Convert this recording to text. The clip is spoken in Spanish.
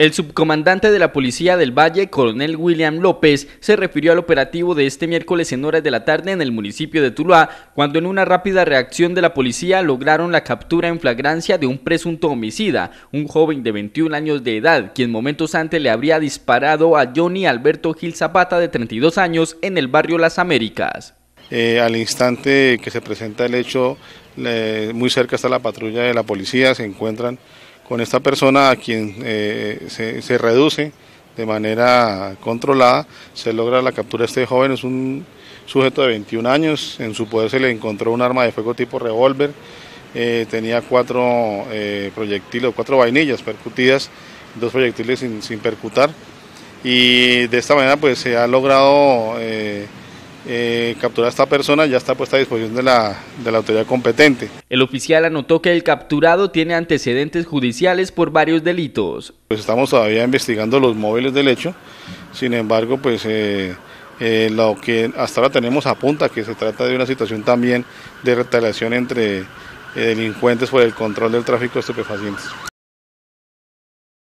El subcomandante de la Policía del Valle, coronel William López, se refirió al operativo de este miércoles en horas de la tarde en el municipio de Tuluá, cuando en una rápida reacción de la policía lograron la captura en flagrancia de un presunto homicida, un joven de 21 años de edad, quien momentos antes le habría disparado a Johnny Alberto Gil Zapata, de 32 años, en el barrio Las Américas. Eh, al instante que se presenta el hecho, muy cerca está la patrulla de la policía, se encuentran con esta persona a quien eh, se, reduce de manera controlada, se logra la captura de este joven, es un sujeto de 21 años, en su poder se le encontró un arma de fuego tipo revólver, eh, tenía cuatro eh, proyectiles, cuatro vainillas percutidas, dos proyectiles sin, sin, percutar, y de esta manera pues se ha logrado eh, capturar a esta persona ya está puesta a disposición de la, de la autoridad competente. El oficial anotó que el capturado tiene antecedentes judiciales por varios delitos. Pues estamos todavía investigando los móviles del hecho, sin embargo, pues eh, eh, lo que hasta ahora tenemos apunta que se trata de una situación también de retaliación entre eh, delincuentes por el control del tráfico de estupefacientes.